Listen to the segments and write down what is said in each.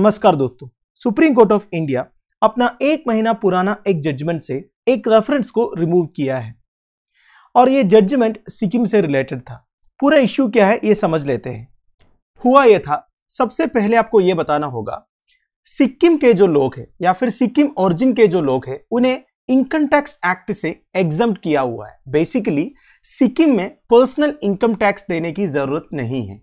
नमस्कार दोस्तों supreme court of India अपना एक महीना पुराना एक जजमेंट से एक रेफरेंस को रिमूव किया है और ये जजमेंट सिक्किम से रिलेटेड था पूरा इश्यू क्या है ये समझ लेते हैं हुआ ये था सबसे पहले आपको ये बताना होगा सिक्किम के जो लोग हैं या फिर सिक्किम ओरिजिन के जो लोग हैं उन्हें इनकम टैक्स एक्ट से एग्जाम किया हुआ है बेसिकली सिक्किम में पर्सनल इनकम टैक्स देने की जरूरत नहीं है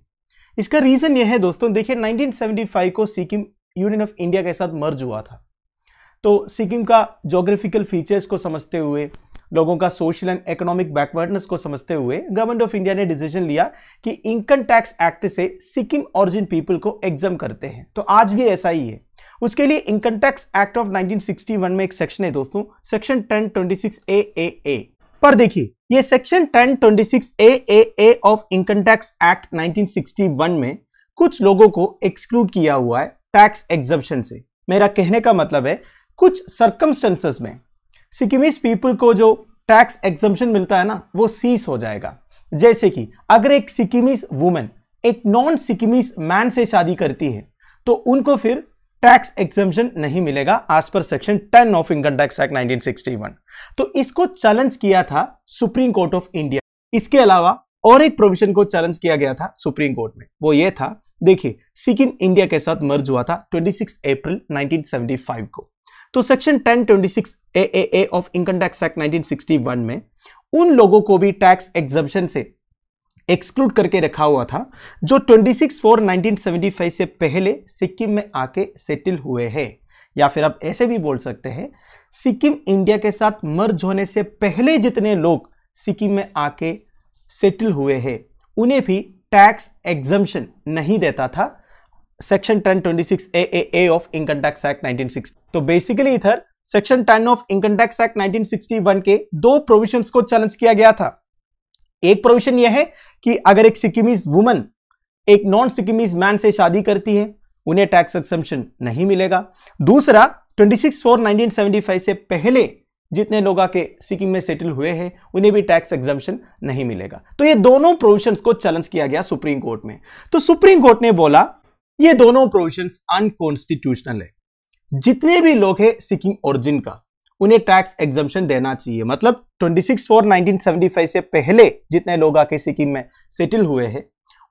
इसका रीज़न यह है दोस्तों देखिए 1975 को सिक्किम यूनियन ऑफ इंडिया के साथ मर्ज हुआ था तो सिक्किम का जोग्राफिकल फीचर्स को समझते हुए लोगों का सोशल एंड इकोनॉमिक बैकवर्डनेस को समझते हुए गवर्नमेंट ऑफ इंडिया ने डिसीजन लिया कि इनकम टैक्स एक्ट से सिक्किम ऑरिजिन पीपल को एग्जम करते हैं तो आज भी ऐसा ही है उसके लिए इनकम टैक्स एक्ट ऑफ 1961 में एक सेक्शन है दोस्तों सेक्शन 1026 ए ए ए पर देखिए ये section 1026 twenty A A of income tax act 1961 में कुछ लोगों को एक्सक्लूड किया हुआ है टैक्स एग्जम्पन से मेरा कहने का मतलब है कुछ सर्कमस्टेंसेस में सिक्किमीज पीपल को जो टैक्स एग्जम्पन मिलता है ना वो सीस हो जाएगा जैसे कि अगर एक सिक्किमीज वुमेन एक नॉन सिक्किमीज मैन से शादी करती है तो उनको फिर टैक्स एग्जामेशन नहीं मिलेगा आज पर section 10 of income tax act 1961 तो इसको चैलेंज किया था सुप्रीम कोर्ट ऑफ इंडिया इसके अलावा और एक प्रोविजन को चैलेंज किया गया था सुप्रीम कोर्ट में वो ये था देखिए सिक्किम इंडिया के साथ मर्ज हुआ था 26 अप्रैल 1975 को तो section 1026 A of income tax act 1961 में उन लोगों को भी टैक्स एग्जामेशन से एक्सक्लूड करके रखा हुआ था जो 26 फोर 1975 से पहले सिक्किम में आके सेटल हुए हैं या फिर आप ऐसे भी बोल सकते हैं सिक्किम इंडिया के साथ मर्ज होने से पहले जितने लोग सिक्किम में आके सेटल हुए हैं उन्हें भी टैक्स एग्जम्पन नहीं देता था section ten twenty six A A of income tax act nineteen तो बेसिकली इधर section ten of income tax act 1961 के दो प्रोविजंस को चैलेंज किया गया था एक प्रोविजन यह है कि अगर एक सिक्किमीज वुमन एक नॉन सिक्किमीज मैन से शादी करती है उन्हें टैक्स एक्सम्पन नहीं मिलेगा दूसरा 26 फोर 1975 से पहले जितने लोग आके सिक्किम में सेटल हुए हैं उन्हें भी टैक्स एग्जामेशन नहीं मिलेगा तो ये दोनों प्रोविजंस को चैलेंज किया गया सुप्रीम कोर्ट में तो सुप्रीम कोर्ट ने बोला ये दोनों प्रोविजंस अनकॉन्स्टिट्यूशनल है जितने भी लोग हैं सिक्किम ओरिजिन का उन्हें टैक्स एग्जम्पन देना चाहिए मतलब 26 फोर 1975 से पहले जितने लोग आके सिक्किम में सेटल हुए हैं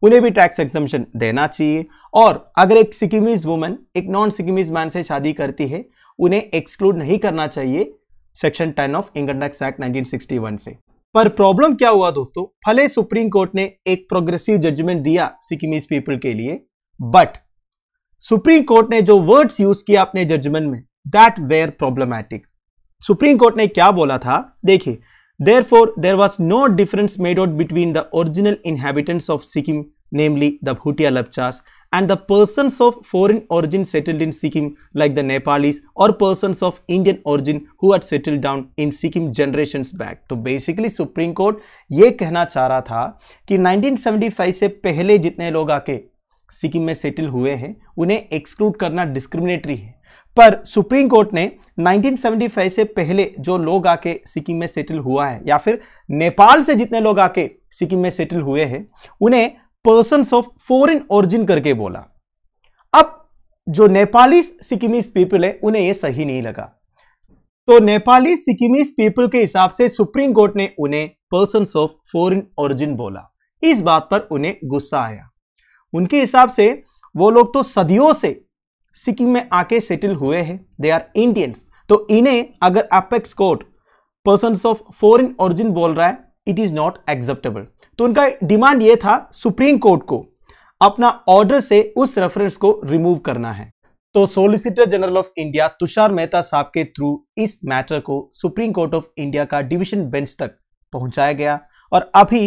उन्हें भी टैक्स एग्जम्पन देना चाहिए और अगर एक सिक्किमीज वुमन एक नॉन सिक्किमीज मैन से शादी करती है उन्हें एक्सक्लूड नहीं करना चाहिए section ten of income tax act 1961 से पर प्रॉब्लम क्या हुआ दोस्तों भले सुप्रीम कोर्ट ने एक प्रोग्रेसिव जजमेंट दिया सिक्किमीज पीपल के लिए बट सुप्रीम कोर्ट ने जो वर्ड्स यूज किया अपने जजमेंट में that were problematic supreme court ने क्या बोला था देखिए therefore there was no difference made out between the original inhabitants of Sikkim namely the Bhutia Lepchas and the person of foreign origin settled in Sikkim like the Nepalese और person of Indian origin who are settled down in Sikkim generation back तो basically supreme court ये कहना चाह रहा था कि 1975 से पहले जितने लोग आके सिक्किम में सेटल हुए हैं उन्हें एक्सक्लूड करना डिस्क्रिमिनेटरी है पर सुप्रीम कोर्ट ने 1975 से पहले जो लोग आके सिक्किम में सेटल हुआ है या फिर नेपाल से जितने लोग आके सिक्किम में सेटल हुए हैं उन्हें पर्सन ऑफ फॉरिन ओरिजिन करके बोला अब जो नेपाली सिक्किमीज पीपल है उन्हें यह सही नहीं लगा तो नेपाली सिक्किमीज पीपल के हिसाब से सुप्रीम कोर्ट ने उन्हें पर्सन ऑफ फॉरिन ओरिजिन बोला इस बात पर उन्हें गुस्सा आया उनके हिसाब से वो लोग तो सदियों से सिक्किम में आके सेटल हुए हैं दे आर इंडियंस तो इन्हें अगर apex court person of foreign origin बोल रहा है इट इज नॉट एक्सेप्टेबल तो उनका डिमांड ये था सुप्रीम कोर्ट को अपना ऑर्डर से उस रेफरेंस को रिमूव करना है तो solicitor general of India Tushar Mehta साहब के थ्रू इस मैटर को सुप्रीम कोर्ट ऑफ इंडिया का डिवीजन बेंच तक पहुंचाया गया और अभी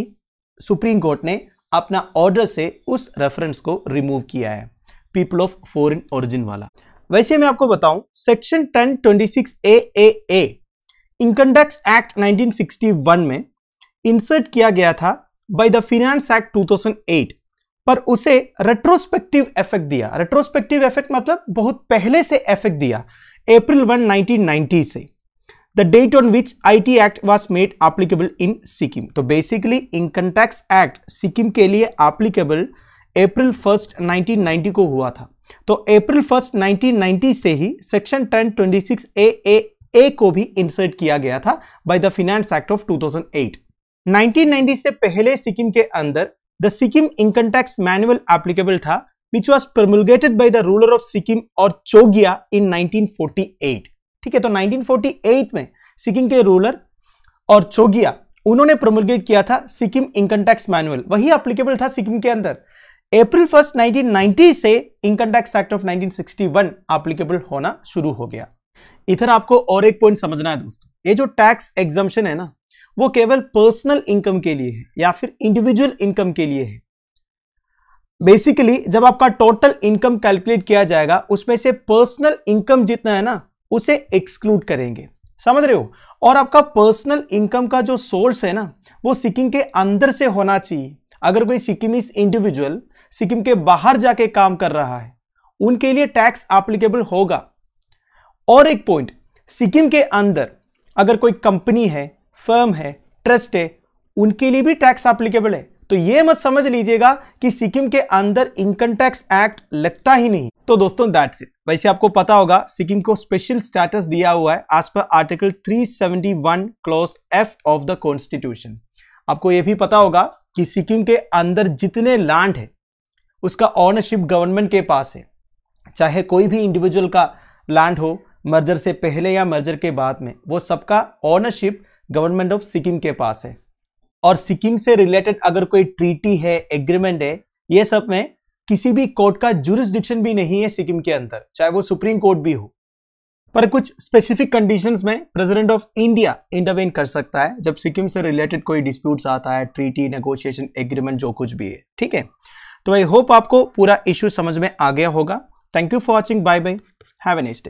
सुप्रीम कोर्ट ने अपना ऑर्डर से उस रेफरेंस को रिमूव किया है पीपल ऑफ फॉरेन ओरिजिन वाला वैसे मैं आपको बताऊं section 1026 twenty A income tax act 1961 में इंसर्ट किया गया था बाय द फिनेंस एक्ट 2008 पर उसे रेट्रोस्पेक्टिव इफेक्ट दिया रेट्रोस्पेक्टिव इफेक्ट मतलब बहुत पहले से इफेक्ट दिया अप्रैल 1 1990 से the date on which IT Act was made applicable in Sikkim. तो basically Income Tax Act Sikkim के लिए applicable अप्रैल फर्स्ट 1990 को हुआ था तो अप्रैल फर्स्ट 1990 से ही सेक्शन 1026 ए ए ए को भी इंसर्ट किया गया था by the finance act of 2008 1990 से पहले सिक्किम के अंदर the Sikkim income tax manual applicable था which was promulgated by the ruler of Sikkim और चोगिया इन 1948 ठीक है तो 1948 में सिक्किम के रूलर और चोगिया उन्होंने प्रोमुलगेट किया था सिक्किम इनकम टैक्स मैनुअल वही अप्लीकेबल था सिक्किम के अंदर अप्रैल फर्स्ट 1990 से income tax act of 1961 applicable होना शुरू हो गया इधर आपको और एक पॉइंट समझना है दोस्तों ये जो टैक्स एग्जामेशन है ना वो केवल पर्सनल इनकम के लिए है या फिर इंडिविजुअल इनकम के लिए है बेसिकली जब आपका टोटल इनकम कैलकुलेट किया जाएगा उसमें से पर्सनल इनकम जितना है ना उसे एक्सक्लूड करेंगे समझ रहे हो और आपका पर्सनल इनकम का जो सोर्स है ना वो सिक्किम के अंदर से होना चाहिए अगर कोई सिक्किम इस इंडिविजुअल सिक्किम के बाहर जाके काम कर रहा है उनके लिए टैक्स एप्लीकेबल होगा और एक पॉइंट सिक्किम के अंदर अगर कोई कंपनी है फर्म है ट्रस्ट है उनके लिए भी टैक्स एप्लीकेबल है तो ये मत समझ लीजिएगा कि सिक्किम के अंदर इनकम टैक्स एक्ट लगता ही नहीं तो दोस्तों दैट्स इट वैसे आपको पता होगा सिक्किम को स्पेशल स्टेटस दिया हुआ है as per article 371 clause F of the constitution आपको यह भी पता होगा कि सिक्किम के अंदर जितने लैंड है उसका ऑनरशिप गवर्नमेंट के पास है चाहे कोई भी इंडिविजुअल का लैंड हो मर्जर से पहले या मर्जर के बाद में वो सबका ऑनरशिप गवर्नमेंट ऑफ सिक्किम के पास है और सिक्किम से रिलेटेड अगर कोई ट्रीटी है एग्रीमेंट है ये सब में किसी भी कोर्ट का जुरिस्डिक्शन भी नहीं है सिक्किम के अंदर चाहे वो सुप्रीम कोर्ट भी हो पर कुछ स्पेसिफिक कंडीशंस में प्रेसिडेंट ऑफ इंडिया इंटरवेन कर सकता है जब सिक्किम से रिलेटेड कोई डिस्प्यूट्स आता है ट्रीटी नेगोशिएशन एग्रीमेंट जो कुछ भी है ठीक है तो आई होप आपको पूरा इश्यू समझ में आ गया होगा thank you for watching bye bye have a next day